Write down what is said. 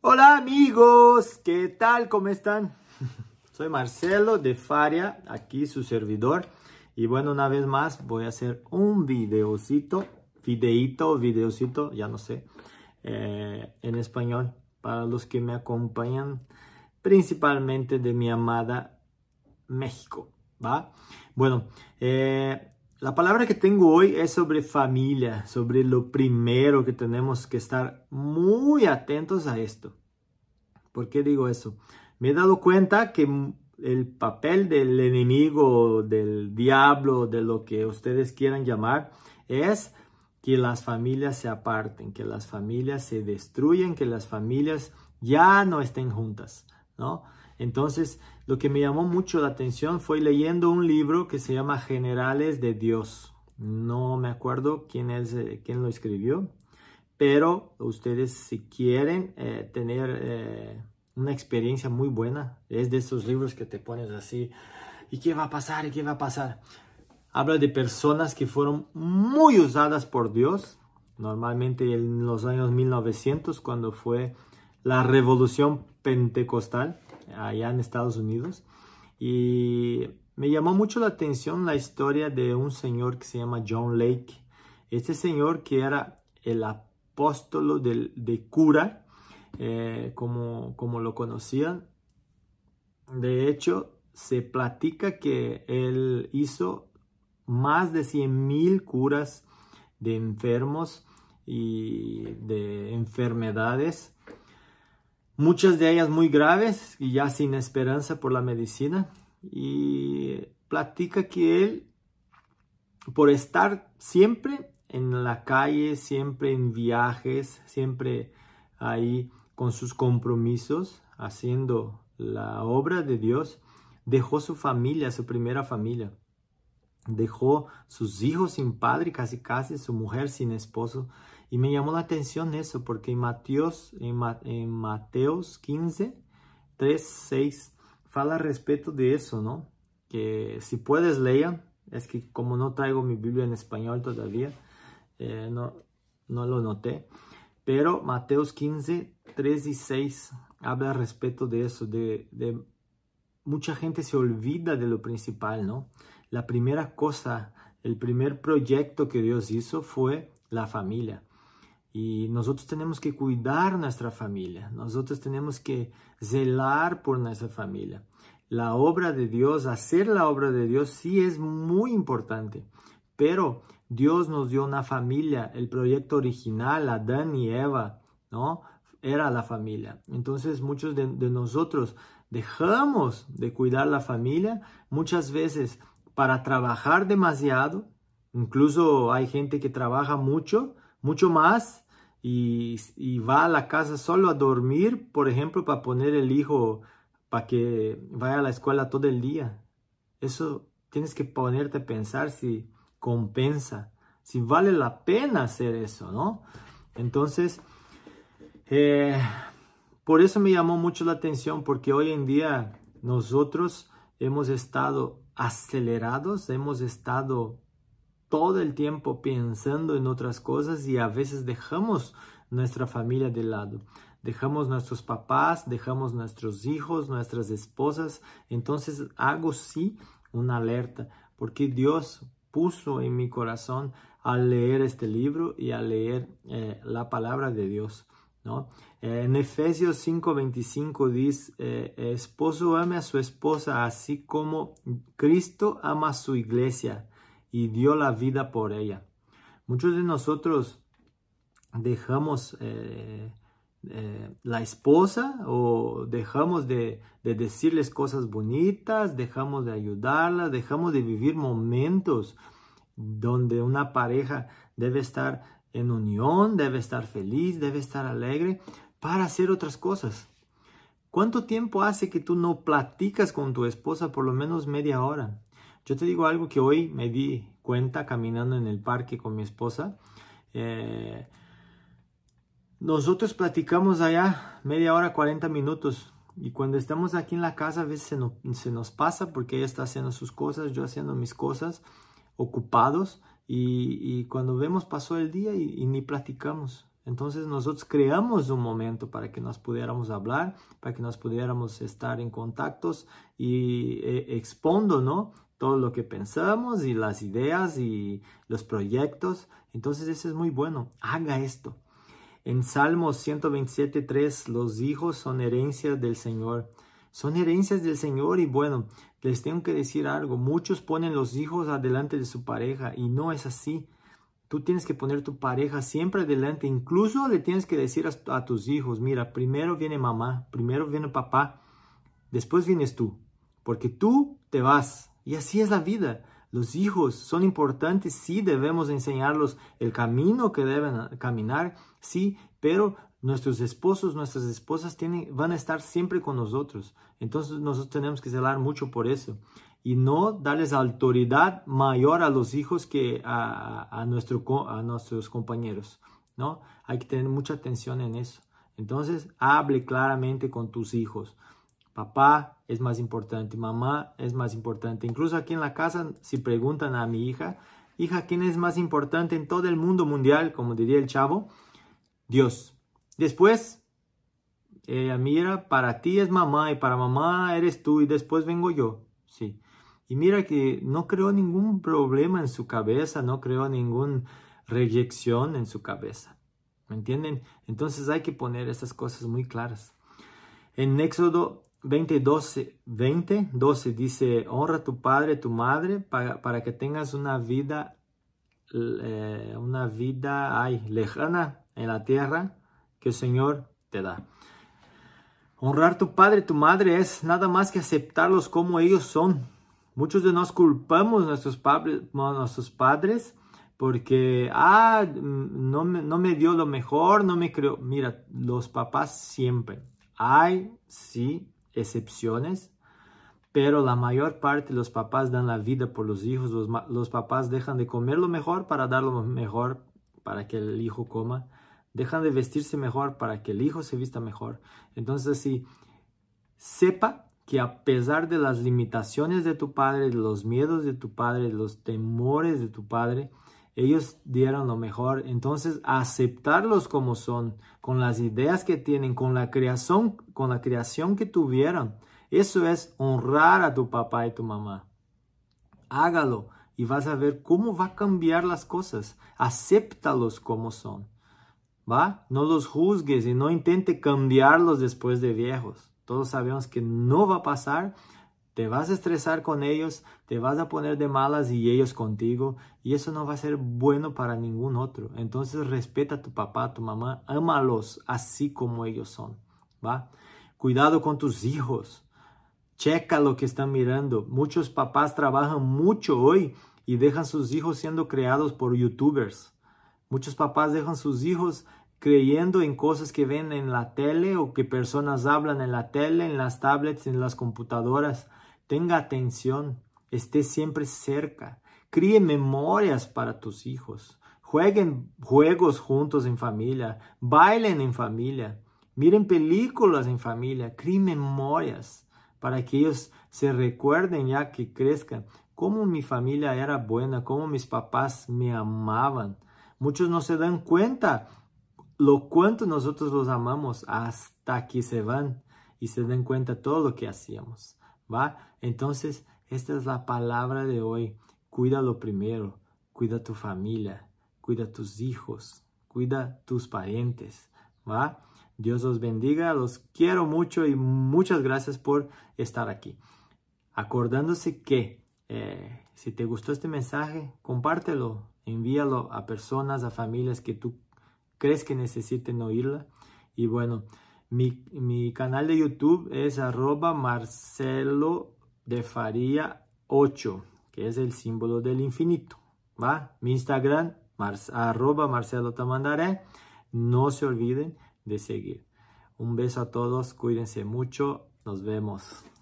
Hola amigos, ¿qué tal? ¿Cómo están? Soy Marcelo de Faria, aquí su servidor. Y bueno, una vez más voy a hacer un videocito, videito videocito, ya no sé, eh, en español. Para los que me acompañan, principalmente de mi amada México, ¿va? Bueno, eh, la palabra que tengo hoy es sobre familia, sobre lo primero que tenemos que estar muy atentos a esto. ¿Por qué digo eso? Me he dado cuenta que el papel del enemigo, del diablo, de lo que ustedes quieran llamar, es que las familias se aparten, que las familias se destruyan, que las familias ya no estén juntas, ¿no? Entonces, lo que me llamó mucho la atención fue leyendo un libro que se llama Generales de Dios. No me acuerdo quién, es, eh, quién lo escribió, pero ustedes si quieren eh, tener eh, una experiencia muy buena, es de esos libros que te pones así, ¿y qué va a pasar? ¿Y qué va a pasar? Habla de personas que fueron muy usadas por Dios, normalmente en los años 1900, cuando fue la revolución pentecostal allá en Estados Unidos. Y me llamó mucho la atención la historia de un señor que se llama John Lake. Este señor que era el apóstolo de, cura, eh, como, como lo conocían. De hecho, se platica que él hizo más de 100.000 curas de enfermos y de enfermedades muchas de ellas muy graves y ya sin esperanza por la medicina. Y platica que él, por estar siempre en la calle, siempre en viajes, siempre ahí con sus compromisos, haciendo la obra de Dios, dejó su familia, su primera familia. Dejó sus hijos sin padre, casi casi, su mujer sin esposo. Y me llamó la atención eso, porque en, Mateos, en, 15, 3, 6, fala respecto de eso, ¿no? Que si puedes lean, es que como no traigo mi Biblia en español todavía, eh, no, lo noté. Pero Mateos 15, 3 y 6 habla respecto de eso, de, de mucha gente se olvida de lo principal, ¿no? La primera cosa, el primer proyecto que Dios hizo fue la familia. Y nosotros tenemos que cuidar nuestra familia, nosotros tenemos que zelar por nuestra familia. La obra de Dios, hacer la obra de Dios sí es muy importante, pero Dios nos dio una familia, el proyecto original, Adán y Eva, ¿no? Era la familia. Entonces muchos de, de nosotros dejamos de cuidar la familia muchas veces para trabajar demasiado, incluso hay gente que trabaja mucho, mucho más y, va a la casa solo a dormir, por ejemplo, para poner el hijo para que vaya a la escuela todo el día. Eso tienes que ponerte a pensar si compensa, si vale la pena hacer eso, ¿no? Entonces, eh, por eso me llamó mucho la atención, porque hoy en día nosotros hemos estado acelerados, hemos estado todo el tiempo pensando en otras cosas y a veces dejamos nuestra familia de lado. Dejamos nuestros papás, dejamos nuestros hijos, nuestras esposas. Entonces hago sí una alerta, porque Dios puso en mi corazón al leer este libro y al leer eh, la palabra de Dios. ¿no? Eh, en Efesios 5:25 dice, eh, esposo ame a su esposa así como Cristo ama a su iglesia y dio la vida por ella. Muchos de nosotros dejamos eh, eh, la esposa o dejamos de, de, decirles cosas bonitas, dejamos de ayudarla, dejamos de vivir momentos donde una pareja debe estar en unión, debe estar feliz, debe estar alegre para hacer otras cosas. ¿Cuánto tiempo hace que tú no platicas con tu esposa por lo menos media hora? Yo te digo algo que hoy me di cuenta caminando en el parque con mi esposa. Eh, nosotros platicamos allá media hora, 40 minutos. Y cuando estamos aquí en la casa, a veces se, nos pasa porque ella está haciendo sus cosas, yo haciendo mis cosas, ocupados. Y, cuando vemos pasó el día y, ni platicamos. Entonces nosotros creamos un momento para que nos pudiéramos hablar, para que nos pudiéramos estar en contactos y eh, expondo, ¿no? todo lo que pensamos y las ideas y los proyectos. Entonces eso es muy bueno. Haga esto. En Salmos 3, los hijos son herencias del Señor. Son herencias del Señor y bueno, les tengo que decir algo. Muchos ponen los hijos adelante de su pareja y no es así. Tú tienes que poner tu pareja siempre adelante. Incluso le tienes que decir a tus hijos, mira, primero viene mamá, primero viene papá, después vienes tú. Porque tú te vas, y así es la vida. Los hijos son importantes, sí debemos enseñarlos el camino que deben caminar, sí, pero nuestros esposos, nuestras esposas tienen, van a estar siempre con nosotros. Entonces nosotros tenemos que celar mucho por eso y no darles autoridad mayor a los hijos que a, nuestros compañeros. ¿no? Hay que tener mucha atención en eso. Entonces, hable claramente con tus hijos papá es más importante, mamá es más importante. Incluso aquí en la casa, si preguntan a mi hija, hija, ¿quién es más importante en todo el mundo mundial? Como diría el chavo, Dios. Después, eh, mira, para ti es mamá y para mamá eres tú y después vengo yo. Sí. Y mira que no creó ningún problema en su cabeza, no creó ninguna reyección en su cabeza. ¿Me entienden? Entonces hay que poner estas cosas muy claras. En Éxodo 20, 12, 20, 12 dice, honra a tu padre, tu madre, para, que tengas una vida, eh, una vida hay lejana en la tierra que el Señor te da. Honrar tu padre, tu madre es nada más que aceptarlos como ellos son. Muchos de nosotros culpamos a nuestros, padres, nuestros padres porque, ah, no me, dio lo mejor, no me creó. Mira, los papás siempre. ay, sí, excepciones, pero la mayor parte los papás dan la vida por los hijos, los, papás dejan de comer lo mejor para dar lo mejor para que el hijo coma, dejan de vestirse mejor para que el hijo se vista mejor. Entonces si sepa que a pesar de las limitaciones de tu padre, los miedos de tu padre, los temores de tu padre, ellos dieron lo mejor. Entonces, aceptarlos como son, con las ideas que tienen, con la creación, con la creación que tuvieron. Eso es honrar a tu papá y tu mamá. Hágalo y vas a ver cómo va a cambiar las cosas. Acéptalos como son. ¿Va? No los juzgues y no intente cambiarlos después de viejos. Todos sabemos que no va a pasar te vas a estresar con ellos, te vas a poner de malas y ellos contigo, y eso no va a ser bueno para ningún otro. Entonces respeta a tu papá, a tu mamá, ámalos así como ellos son, ¿va? Cuidado con tus hijos. Checa lo que están mirando. Muchos papás trabajan mucho hoy y dejan sus hijos siendo creados por youtubers. Muchos papás dejan sus hijos creyendo en cosas que ven en la tele o que personas hablan en la tele, en las tablets, en las computadoras. Tenga atención, esté siempre cerca, críe memorias para tus hijos, jueguen juegos juntos en familia, bailen en familia, miren películas en familia, críe memorias para que ellos se recuerden ya que crezcan cómo mi familia era buena, cómo mis papás me amaban. Muchos no se dan cuenta lo cuánto nosotros los amamos hasta que se van y se dan cuenta todo lo que hacíamos. ¿va? Entonces, esta es la palabra de hoy. Cuida lo primero, cuida tu familia, cuida tus hijos, cuida tus parientes, ¿va? Dios los bendiga, los quiero mucho y muchas gracias por estar aquí. Acordándose que eh, si te gustó este mensaje, compártelo, envíalo a personas, a familias que tú crees que necesiten oírla. Y bueno, mi, canal de YouTube es arroba Marcelo de Faría 8, que es el símbolo del infinito. ¿va? Mi Instagram, mar, arroba Marcelo No se olviden de seguir. Un beso a todos, cuídense mucho, nos vemos.